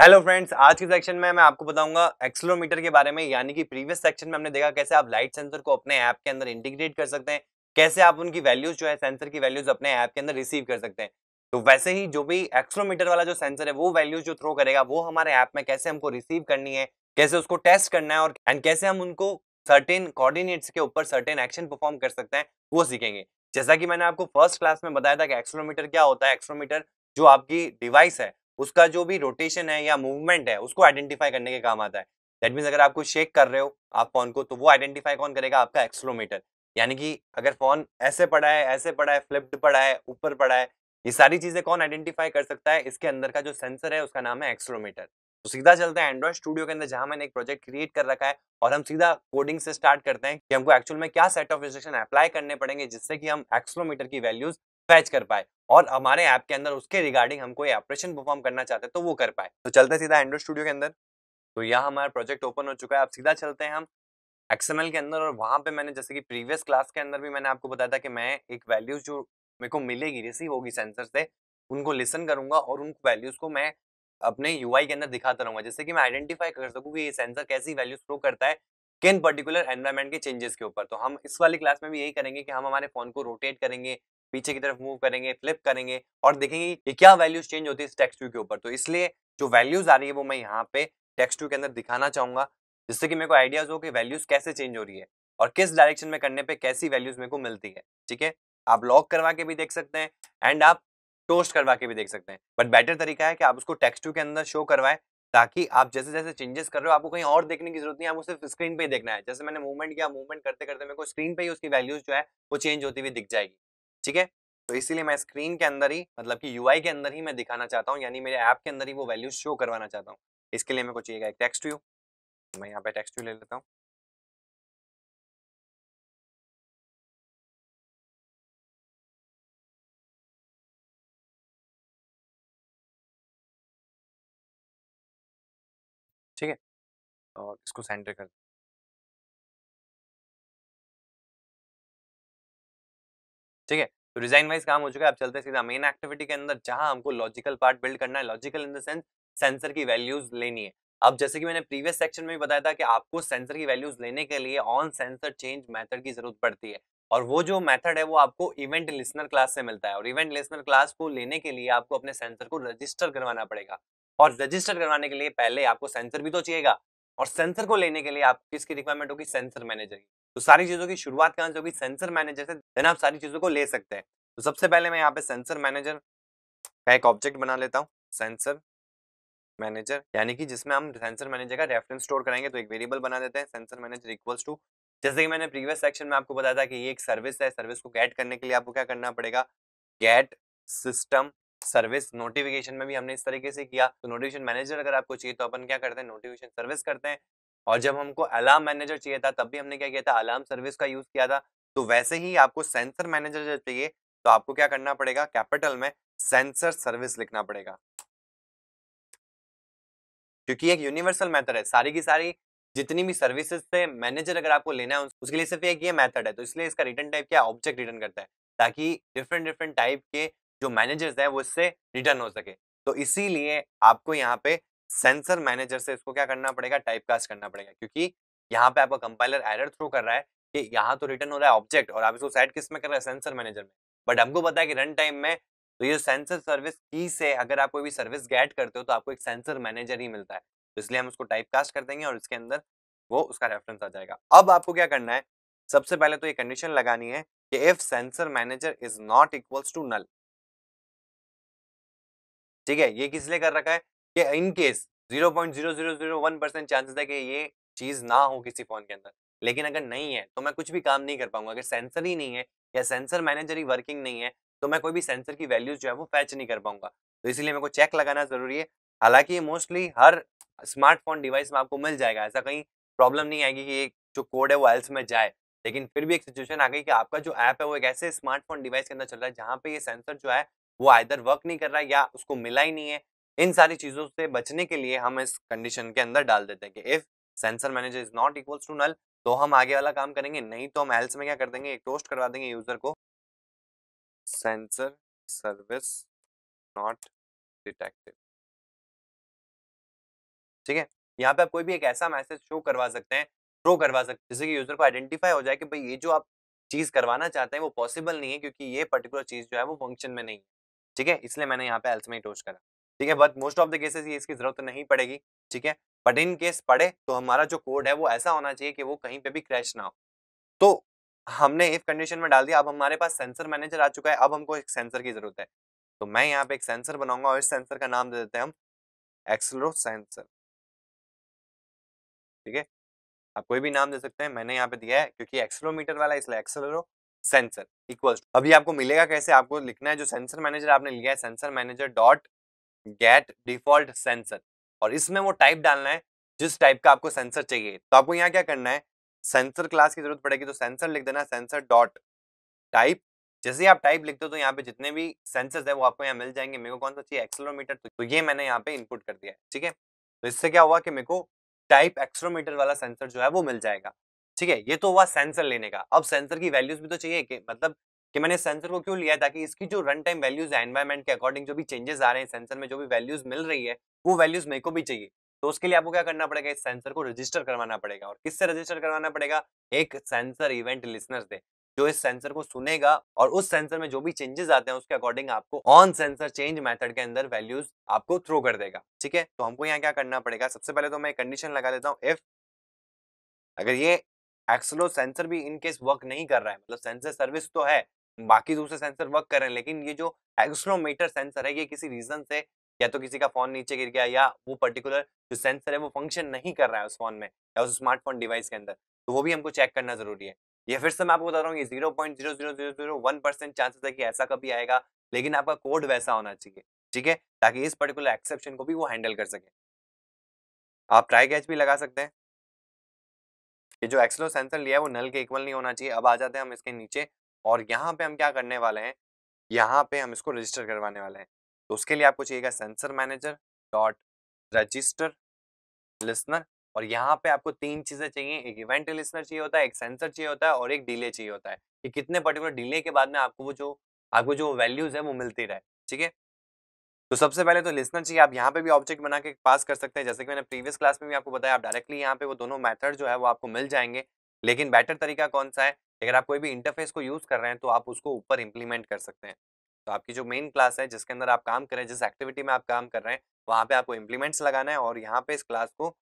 hello friends आज के section में मैं आपको बताऊंगा एक्सलोमीटर के बारे में यानी कि प्रीवियस सेक्शन में हमने देखा कैसे आप लाइट सेंसर को अपने ऐप के अंदर इंटीग्रेट कर सकते हैं कैसे आप उनकी वैल्यूज जो है सेंसर की वैल्यूज अपने ऐप के अंदर रिसीव कर सकते हैं तो वैसे ही जो भी एक्सलोमीटर वाला जो सेंसर है वो वैल्यूज जो थ्रो करेगा वो हमारे ऐप में कैसे हमको रिसीव करनी है कैसे उसको टेस्ट करना है और एंड कैसे हम उनको सर्टेन कोऑर्डिनेट्स के ऊपर सर्टेन एक्शन परफॉर्म कर सकते हैं वो सीखेंगे जैसा कि मैंने आपको फर्स्ट क्लास में बताया था कि एक्सलोमीटर क्या होता है एक्सलोमीटर जो आपकी डिवाइस है उसका जो भी रोटेशन है या मूवमेंट है उसको आइडेंटिफाई करने के काम आता है दैट मीन्स अगर आपको शेक कर रहे हो आप फोन को तो वो आइडेंटिफाई कौन करेगा आपका एक्सलोमीटर यानी कि अगर फोन ऐसे पड़ा है ऐसे पड़ा है फ्लिप्ड पड़ा है ऊपर पड़ा है ये सारी चीजें कौन आइडेंटिफाई कर सकता है इसके अंदर का जो सेंसर है उसका नाम है एक्सलोमीटर तो सीधा चलते हैं एंड्रॉइड स्टूडियो के अंदर जहां मैंने एक प्रोजेक्ट क्रिएट कर रखा है और हम सीधा कोडिंग से स्टार्ट करते हैं कि हमको एक्चुअल में क्या सेट ऑफ इंस्ट्रक्शन अप्लाई करने पड़ेंगे जिससे कि हम एक्सलोमीटर की वैल्यूज फैच कर पाए और हमारे ऐप के अंदर उसके रिगार्डिंग हम कोई ऑपरेशन परफॉर्म करना चाहते हैं तो वो कर पाए तो चलते सीधा एंड्रॉइड स्टूडियो के अंदर तो यहाँ हमारा प्रोजेक्ट ओपन हो चुका है अब सीधा चलते हैं हम एक्सएमएल के अंदर और वहाँ पे मैंने जैसे कि प्रीवियस क्लास के अंदर भी मैंने आपको बताया था कि मैं एक वैल्यूज जो मेरे को मिलेगी रिसीव होगी सेंसर से उनको लिसन करूंगा और उन वैल्यूज को मैं अपने यू के अंदर दिखाता रहूंगा जैसे कि मैं आइडेंटिफाई कर सकूँ कि ये सेंसर कैसी वैल्यूज प्रो करता है किन पर्टिकुलर एनवायरमेंट के चेंजेस के ऊपर तो हम इस वाली क्लास में भी यही करेंगे कि हम हमारे फोन को रोटेट करेंगे पीछे की तरफ मूव करेंगे फ्लिप करेंगे और देखेंगे ये क्या वैल्यूज चेंज होती है इस टेक्स्ट व्यू के ऊपर तो इसलिए जो वैल्यूज आ रही है वो मैं यहाँ पे टेक्स्ट व्यू के अंदर दिखाना चाहूंगा जिससे कि मेरे को आइडियाज हो कि वैल्यूज कैसे चेंज हो रही है और किस डायरेक्शन में करने पे कैसी वैल्यूज मेरे को मिलती है ठीक है आप लॉक करवा के भी देख सकते हैं एंड आप टोस्ट करवा के भी देख सकते हैं बट बेटर तरीका है कि आप उसको टेक्स्ट के अंदर शो करवाएं ताकि आप जैसे जैसे चेंजेस कर रहे हो आपको कहीं और देखने की जरूरत नहीं है आपको सिर्फ स्क्रीन पे ही देखना है जैसे मैंने मूवमेंट किया मूवमेंट करते करते मेरे को स्क्रीन पे ही उसकी वैल्यूज जो है वो चेंज होती हुई दिख जाएगी ठीक है तो इसीलिए मैं स्क्रीन के अंदर ही मतलब कि यूआई के अंदर ही मैं दिखाना चाहता हूँ यानी मेरे ऐप के अंदर ही वो वैल्यू शो करवाना चाहता हूँ इसके लिए मेरे को चाहिएगा एक टेक्स्ट व्यू मैं यहाँ पे टेक्स्ट व्यू ले लेता हूँ ठीक है और इसको सेंटर कर ठीक है तो डिजाइन वाइज काम हो चुका है अब चलते हैं सीधा मेन एक्टिविटी के अंदर जहां हमको लॉजिकल पार्ट बिल्ड करना है logical in the sense sensor की वैल्यूज लेनी है अब जैसे कि मैंने प्रीवियस सेक्शन में भी बताया था कि आपको सेंसर की वैल्यूज लेने के लिए ऑन सेंसर चेंज मैथड की जरूरत पड़ती है और वो जो मेथड है वो आपको इवेंट लिसनर क्लास से मिलता है और इवेंट लिसनर क्लास को लेने के लिए आपको अपने सेंसर को रजिस्टर करवाना पड़ेगा और रजिस्टर करवाने के लिए पहले आपको सेंसर भी तो चाहिएगा और सेंसर को लेने के लिए आप किसकी रिक्वायरमेंट होगी सेंसर मैनेजर की तो सारी चीजों की शुरुआत कहां से होगी सेंसर मैनेजर से देन आप सारी चीजों को ले सकते हैं तो सबसे पहले मैं यहाँ पे सेंसर मैनेजर का एक ऑब्जेक्ट बना लेता हूँ सेंसर मैनेजर यानी कि जिसमें हम सेंसर मैनेजर का रेफरेंस स्टोर करेंगे तो एक वेरिएबल बना देते हैं सेंसर मैनेजर इक्वल्स टू जैसे कि मैंने प्रीवियस सेक्शन में आपको बताया था कि ये एक सर्विस है सर्विस को गेट करने के लिए आपको क्या करना पड़ेगा गेट सिस्टम सर्विस नोटिफिकेशन में भी हमने इस तरीके से किया तो नोटिफिकेशन मैनेजर अगर आपको चाहिए तो अपन क्या करते हैं नोटिफिकेशन सर्विस करते हैं और जब हमको अलार्म मैनेजर चाहिए था तब भी हमने क्या किया था अलार्म सर्विस का यूज किया था तो वैसे ही आपको सेंसर मैनेजर जब चाहिए तो आपको क्या करना पड़ेगा कैपिटल में सेंसर सर्विस लिखना पड़ेगा क्योंकि एक यूनिवर्सल मेथड है सारी की सारी जितनी भी सर्विसेज से मैनेजर अगर आपको लेना है उसके लिए सिर्फ एक ये मेथड है तो इसलिए इसका रिटर्न टाइप क्या ऑब्जेक्ट रिटर्न करता है ताकि डिफरेंट डिफरेंट टाइप के जो मैनेजर्स हैं वो इससे रिटर्न हो सके तो इसीलिए आपको यहाँ पे सेंसर मैनेजर से इसको क्या करना पड़ेगा टाइपकास्ट करना पड़ेगा क्योंकि यहाँ पे आपका कंपाइलर एरर थ्रो कर रहा है कि यहाँ तो रिटर्न हो रहा है ऑब्जेक्ट और आप इसको सेट किस में कर रहे हैं सेंसर मैनेजर में बट हमको पता है कि रन टाइम में तो ये सेंसर सर्विस की से अगर आप कोई भी सर्विस गेट करते हो तो आपको एक सेंसर मैनेजर ही मिलता है तो इसलिए हम उसको टाइप कास्ट कर देंगे और इसके अंदर वो उसका रेफरेंस आ जाएगा अब आपको क्या करना है सबसे पहले तो ये कंडीशन लगानी है कि if sensor manager is not equals to null ठीक है ये किस लिए कर रखा है कि in case one percent chances है कि ये चीज ना हो किसी फोन के अंदर लेकिन अगर नहीं है तो मैं कुछ भी काम नहीं कर पाऊंगा अगर सेंसर ही नहीं है या सेंसर मैनेजर ही वर्किंग नहीं है तो मैं कोई भी सेंसर की वैल्यूज जो है वो फैच नहीं कर पाऊंगा तो इसीलिए मेरे को चेक लगाना जरूरी है हालांकि ये मोस्टली हर स्मार्टफोन डिवाइस में आपको मिल जाएगा ऐसा कहीं प्रॉब्लम नहीं आएगी कि ये जो कोड है वो एल्स में जाए लेकिन फिर भी एक सिचुएशन आ गई कि आपका जो ऐप है वो एक ऐसे स्मार्टफोन डिवाइस के अंदर चल रहा है जहाँ पे ये सेंसर जो है वो आयदर वर्क नहीं कर रहा है या उसको मिला ही नहीं है इन सारी चीजों से बचने के लिए हम इस कंडीशन के अंदर डाल देते हैं कि if sensor manager is not equal to null तो हम आगे वाला काम करेंगे नहीं तो हम एल्स में क्या कर देंगे एक टोस्ट करवा देंगे यूजर को सेंसर सर्विस नॉट डिटेक्टेड ठीक है यहाँ पे आप कोई भी एक ऐसा मैसेज शो करवा सकते हैं प्रो करवा सकते हैं जिससे कि यूजर को आइडेंटिफाई हो जाए कि भाई ये जो आप चीज करवाना चाहते हैं वो पॉसिबल नहीं है क्योंकि ये पर्टिकुलर चीज जो है वो फंक्शन में नहीं है ठीक है इसलिए मैंने यहाँ पे एल्स में ही टोस्ट करा ठीक है but most of the cases ये इसकी जरूरत नहीं पड़ेगी ठीक है बट इन केस पड़े तो हमारा जो कोड है वो ऐसा होना चाहिए कि वो कहीं पे भी क्रैश ना हो तो हमने इफ कंडीशन में डाल दिया अब हमारे पास सेंसर मैनेजर आ चुका है अब हमको एक सेंसर की जरूरत है तो मैं यहाँ पे एक सेंसर बनाऊंगा और इस सेंसर का नाम दे देते हैं हम एक्सलो सेंसर ठीक है आप कोई भी नाम दे सकते हैं मैंने यहाँ पे दिया है क्योंकि एक्सलोमीटर वाला इसलिए एक्सलो सेंसर इक्वल्स अभी आपको मिलेगा कैसे आपको लिखना है जो सेंसर मैनेजर आपने लिया है sensor manager dot get default sensor और इसमें वो टाइप डालना है जिस टाइप का आपको सेंसर चाहिए तो आपको यहाँ क्या करना है सेंसर क्लास की जरूरत पड़ेगी तो सेंसर लिख देना सेंसर डॉट टाइप जैसे ही आप टाइप लिखते हो तो यहाँ पे जितने भी सेंसर्स है वो आपको यहाँ मिल जाएंगे मेरे को कौन सा चाहिए एक्सलोमीटर तो, तो ये मैंने यहाँ पे इनपुट कर दिया है ठीक है तो इससे क्या हुआ कि मेरे को टाइप एक्सलोमीटर वाला सेंसर जो है वो मिल जाएगा ठीक है ये तो हुआ सेंसर लेने का अब सेंसर की वैल्यूज भी तो चाहिए कि मतलब कि मैंने सेंसर को क्यों लिया ताकि इसकी जो रन टाइम वैल्यूज है एनवायरमेंट के अकॉर्डिंग जो भी चेंजेस आ रहे हैं सेंसर में जो भी वैल्यूज मिल रही है वो वैल्यूज मेरे को भी चाहिए तो उसके लिए आपको क्या करना पड़ेगा इस सेंसर को रजिस्टर करवाना पड़ेगा और किससे रजिस्टर करवाना पड़ेगा एक सेंसर इवेंट लिसनर से जो इस सेंसर को सुनेगा और उस सेंसर में जो भी चेंजेस आते हैं उसके अकॉर्डिंग आपको ऑन सेंसर चेंज मेथड के अंदर वैल्यूज आपको थ्रो कर देगा ठीक है तो हमको यहाँ क्या करना पड़ेगा सबसे पहले तो मैं कंडीशन लगा देता हूँ इफ अगर ये एक्सलो सेंसर भी इनकेस वर्क नहीं कर रहा है मतलब सेंसर सर्विस तो है बाकी दूसरे तो सेंसर वर्क कर रहे हैं लेकिन ये जो एक्सलोमीटर सेंसर है ये किसी रीजन से या तो किसी का फोन नीचे गिर गया या वो पर्टिकुलर जो सेंसर है वो फंक्शन नहीं कर रहा है उस फोन में या उस स्मार्टफोन डिवाइस के अंदर तो वो भी हमको चेक करना जरूरी है ये फिर से मैं आपको बता रहा हूँ ये zero point zero zero zero zero one percent chances है कि ऐसा कभी आएगा लेकिन आपका कोड वैसा होना चाहिए ठीक है ताकि इस पर्टिकुलर एक्सेप्शन को भी वो हैंडल कर सके आप ट्राई कैच भी लगा सकते हैं ये जो एक्सलो सेंसर लिया है वो नल के इक्वल नहीं होना चाहिए अब आ जाते हैं हम इसके नीचे और यहाँ पे हम क्या करने वाले हैं यहाँ पे हम इसको रजिस्टर करवाने वाले हैं तो उसके लिए आपको चाहिएगा sensor manager dot register listener और यहाँ पे आपको तीन चीज़ें चाहिए एक इवेंट लिसनर चाहिए होता है एक सेंसर चाहिए होता है और एक डिले चाहिए होता है कि कितने पर्टिकुलर डिले के बाद में आपको वो जो आपको जो वैल्यूज़ है वो मिलती रहे ठीक है तो सबसे पहले तो लिसनर चाहिए आप यहाँ पे भी ऑब्जेक्ट बना के पास कर सकते हैं जैसे कि मैंने प्रीवियस क्लास में भी आपको बताया आप डायरेक्टली यहाँ पे वो दोनों मेथड जो है वो आपको मिल जाएंगे लेकिन बेटर तरीका कौन सा है अगर आप कोई भी इंटरफेस को यूज़ कर रहे हैं तो आप उसको ऊपर इम्प्लीमेंट कर सकते हैं तो आपकी जो मेन क्लास है जिसके अंदर आप काम कर रहे हैं जिस एक्टिविटी में आप काम कर रहे हैं वहाँ पे आपको इम्प्लीमेंट्स लगाना है और यहाँ पे इस क्लास को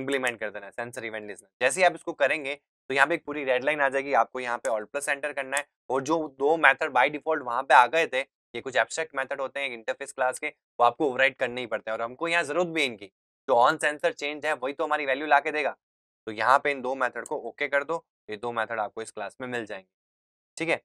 इम्प्लीमेंट कर देना है सेंसर इवेंट लिस्टनर जैसे ही आप इसको करेंगे तो यहाँ पे एक पूरी रेड लाइन आ जाएगी आपको यहाँ पे ऑल प्लस एंटर करना है और जो दो मैथड बाई डिफॉल्ट वहाँ पे आ गए थे ये कुछ एब्सट्रैक्ट मैथड होते हैं इंटरफेस क्लास के वो आपको ओवरराइड करने ही पड़ते हैं और हमको यहाँ जरूरत भी इनकी जो ऑन सेंसर चेंज है वही तो हमारी वैल्यू ला के देगा तो यहाँ पे इन दो मेथड को ओके कर दो ये दो मेथड आपको इस क्लास में मिल जाएंगे ठीक है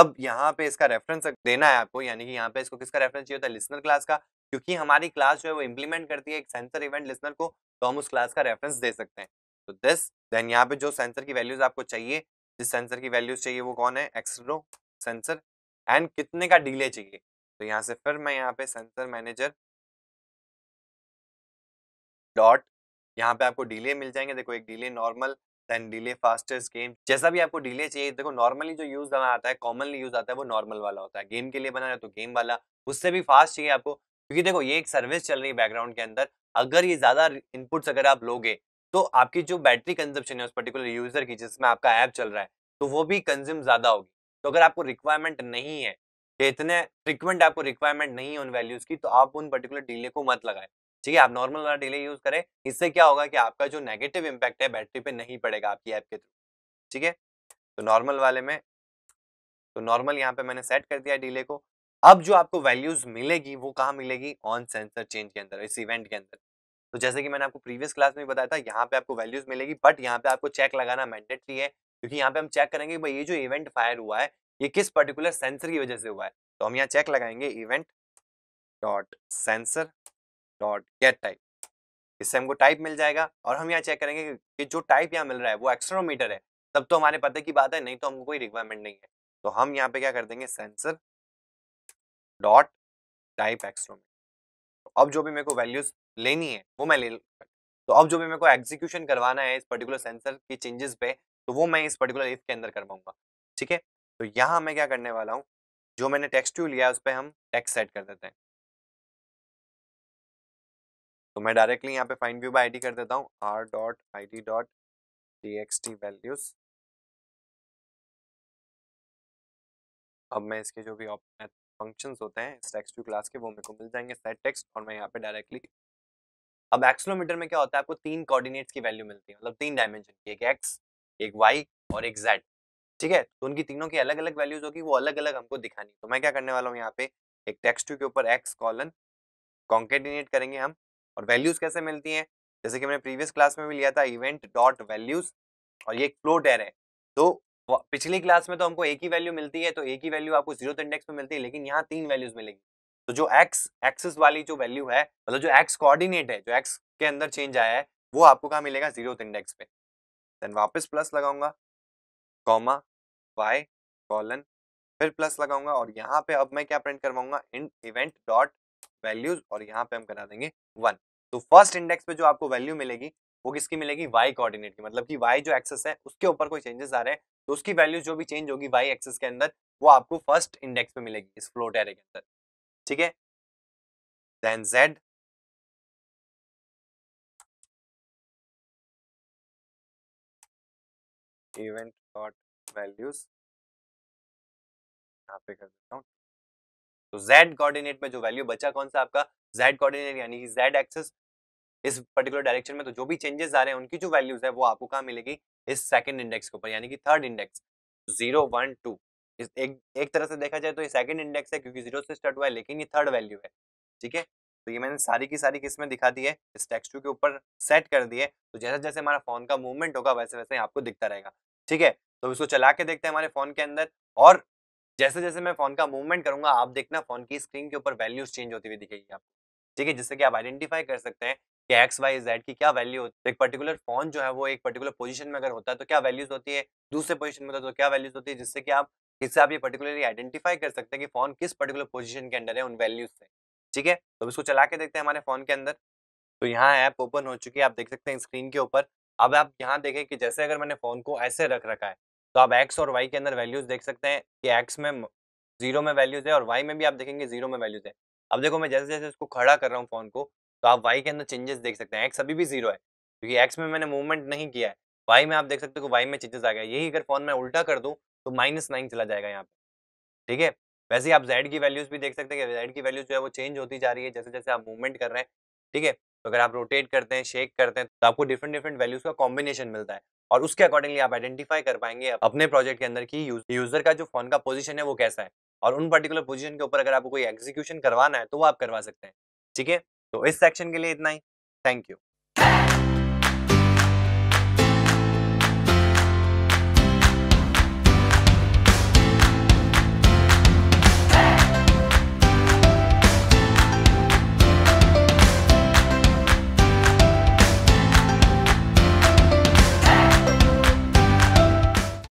अब यहाँ पे इसका रेफरेंस देना है आपको यानी कि यहाँ पे इसको किसका रेफरेंस चाहिए होता है लिसनर क्लास का क्योंकि हमारी क्लास जो है वो इम्प्लीमेंट करती है एक सेंसर इवेंट लिसनर को तो हम उस क्लास का रेफरेंस दे सकते हैं तो दिस देन यहाँ पे जो सेंसर की वैल्यूज आपको चाहिए जिस सेंसर की वैल्यूज चाहिए वो कौन है एक्सरो सेंसर एंड कितने का डिले चाहिए तो यहाँ से फिर मैं यहाँ पे सेंसर मैनेजर डॉट यहाँ पे आपको डिले मिल जाएंगे देखो एक delay normal then delay fastest game जैसा भी आपको डिले चाहिए देखो नॉर्मली जो यूज आता है कॉमनली यूज आता है वो नॉर्मल वाला होता है गेम के लिए बना रहे तो गेम वाला उससे भी फास्ट चाहिए आपको क्योंकि देखो ये एक सर्विस चल रही है बैकग्राउंड के अंदर अगर ये ज्यादा इनपुट्स अगर आप लोगे तो आपकी जो बैटरी कंजप्शन है उस पर्टिकुलर यूजर की जिसमें आपका ऐप चल रहा है तो वो भी कंज्यूम ज्यादा होगी तो अगर आपको रिक्वायरमेंट नहीं है इतने फ्रिक्वेंट आपको रिक्वायरमेंट नहीं है उन वैल्यूज की तो आप उन पर्टिकुलर डीले को मत लगाए ठीक है आप नॉर्मल वाला डिले यूज करें इससे क्या होगा कि आपका जो नेगेटिव इम्पैक्ट है बैटरी पे नहीं पड़ेगा आपकी ऐप के थ्रू ठीक है तो नॉर्मल वाले में तो नॉर्मल यहाँ पे मैंने सेट कर दिया डिले को अब जो आपको वैल्यूज मिलेगी वो कहाँ मिलेगी ऑन सेंसर चेंज के अंदर इस इवेंट के अंदर तो जैसे कि मैंने आपको प्रीवियस क्लास में बताया था यहाँ पे आपको वैल्यूज मिलेगी बट यहाँ पे आपको चेक लगाना मैंडेटरी है क्योंकि यहाँ पे हम चेक करेंगे भाई ये जो इवेंट फायर हुआ है ये किस पर्टिकुलर सेंसर की वजह से हुआ है तो हम यहाँ चेक लगाएंगे event dot sensor dot get type इससे हमको टाइप मिल जाएगा और हम यहाँ चेक करेंगे कि जो टाइप यहाँ मिल रहा है वो एक्सट्रोमीटर है तब तो हमारे पते की बात है नहीं तो हमको कोई रिक्वायरमेंट नहीं है तो हम यहाँ पे क्या कर देंगे सेंसर डॉट टाइप एक्सट्रोमीटर तो अब जो भी मेरे को वैल्यूज लेनी है वो मैं ले तो अब जो भी मेरे को एग्जीक्यूशन करवाना है इस पर्टिकुलर सेंसर की चेंजेस पे तो वो मैं इस पर्टिकुलर इफ के अंदर करवाऊंगा ठीक है तो यहाँ मैं क्या करने वाला हूँ जो मैंने टेक्स्ट टू लिया है उस पर हम टेक्स्ट सेट कर देते हैं तो मैं डायरेक्टली यहाँ पे फाइंड व्यू बाई आई कर देता हूँ R dot I D dot T X T values अब मैं इसके जो भी फंक्शंस होते हैं इस टेक्स्ट व्यू क्लास के वो मेरे को मिल जाएंगे सेट टेक्स्ट और मैं यहाँ पे डायरेक्टली अब एक्सलोमीटर में क्या होता है आपको तीन कोऑर्डिनेट्स की वैल्यू मिलती है मतलब तीन डायमेंशन की एक एक्स एक वाई और एक जेड ठीक है तो उनकी तीनों की अलग अलग वैल्यूज होगी वो अलग अलग हमको दिखानी तो मैं क्या करने वाला हूँ यहाँ पे एक टेक्स्ट के ऊपर एक्स कॉलन कॉन्केडिनेट करेंगे हम और वैल्यूज कैसे मिलती हैं जैसे कि मैंने प्रीवियस क्लास में भी लिया था इवेंट डॉट वैल्यूज और ये फ्लोट एरे तो पिछली क्लास में तो हमको एक ही वैल्यू मिलती है तो एक ही वैल्यू आपको जीरो तो इंडेक्स में मिलती है लेकिन यहाँ तीन वैल्यूज मिलेंगी तो जो एक्स एक्सिस वाली जो वैल्यू है मतलब जो एक्स कोऑर्डिनेट है जो एक्स के अंदर चेंज आया है वो आपको कहाँ मिलेगा जीरो तो इंडेक्स पे देन वापस प्लस लगाऊंगा कॉमा वाई कॉलन फिर प्लस लगाऊंगा और यहाँ पे अब मैं क्या प्रिंट करवाऊंगा इन इवेंट डॉट वैल्यूज और यहाँ पे हम करा देंगे वन तो फर्स्ट इंडेक्स पे जो आपको वैल्यू मिलेगी वो किसकी मिलेगी वाई कोऑर्डिनेट की मतलब कि वाई जो एक्सेस है उसके ऊपर कोई चेंजेस आ रहे हैं तो उसकी वैल्यू जो भी चेंज होगी वाई एक्सेस के अंदर वो आपको फर्स्ट इंडेक्स पे मिलेगी इस फ्लोट एरे के अंदर ठीक है then Z event dot values यहाँ पे कर देता हूँ तो z कोऑर्डिनेट में जो वैल्यू बचा कौन सा आपका जेड कोऑर्डिनेट यानी कि जेड एक्सिस इस पर्टिकुलर डायरेक्शन में तो जो भी चेंजेस आ रहे हैं उनकी जो वैल्यूज है वो आपको कहाँ मिलेगी इस सेकंड इंडेक्स के ऊपर यानी कि third index zero one two इस एक एक तरह से देखा जाए तो ये सेकंड इंडेक्स है क्योंकि जीरो से स्टार्ट हुआ है लेकिन ये थर्ड वैल्यू है ठीक है तो ये मैंने सारी की सारी किस्में दिखा दी है इस टेक्स्ट के ऊपर सेट कर दिए तो जैसे जैसे हमारा फोन का मूवमेंट होगा वैसे वैसे आपको दिखता रहेगा ठीक है तो इसको चला के देखते हैं हमारे फोन के अंदर और जैसे जैसे मैं फोन का मूवमेंट करूंगा आप देखना फोन की स्क्रीन के ऊपर वैल्यूज चेंज होती हुई दिखेगी आपको ठीक है जिससे कि आप आइडेंटिफाई कर सकते हैं कि एक्स वाई जेड की क्या वैल्यू होती है तो एक पर्टिकुलर फोन जो है वो एक पर्टिकुलर पोजीशन में अगर होता है तो क्या वैल्यूज होती है दूसरे पोजीशन में होता है तो क्या वैल्यूज होती है जिससे कि आप इससे आप ये पर्टिकुलरली आइडेंटिफाई कर सकते हैं कि फोन किस पर्टिकुलर पोजिशन के अंदर है उन वैल्यूज से ठीक है तो इसको चला के देखते हैं हमारे फोन के अंदर तो यहाँ ऐप ओपन हो चुकी है आप देख सकते हैं स्क्रीन के ऊपर अब आप यहाँ देखें कि जैसे अगर मैंने फोन को ऐसे रख रखा है तो आप एक्स और वाई के अंदर वैल्यूज देख सकते हैं कि एक्स में जीरो में वैल्यूज है और वाई में भी आप देखेंगे जीरो में वैल्यूज है अब देखो मैं जैसे जैसे उसको खड़ा कर रहा हूँ फोन को तो आप वाई के अंदर चेंजेस देख सकते हैं एक्स अभी भी जीरो है क्योंकि एक्स में मैंने मूवमेंट नहीं किया है वाई में आप देख सकते हो वाई में चेंजेस आ गया यही अगर फोन में उल्टा कर दूँ तो माइनस नाइन चला जाएगा यहाँ पे ठीक है वैसे आप जेड की वैल्यूज भी देख सकते हैं जेड की वैल्यूज जो है वो चेंज होती जा रही है जैसे जैसे आप मूवमेंट कर रहे हैं ठीक है तो अगर आप रोटेट करते हैं शेक करते हैं तो आपको डिफरेंट डिफरेंट वैल्यूज का कॉम्बिनेशन मिलता है और उसके अकॉर्डिंगली आप आइडेंटिफाई कर पाएंगे अपने प्रोजेक्ट के अंदर की यूजर का जो फोन का पोजीशन है वो कैसा है और उन पर्टिकुलर पोजीशन के ऊपर अगर आपको कोई एग्जीक्यूशन करवाना है तो वो आप करवा सकते हैं ठीक है तो इस सेक्शन के लिए इतना ही थैंक यू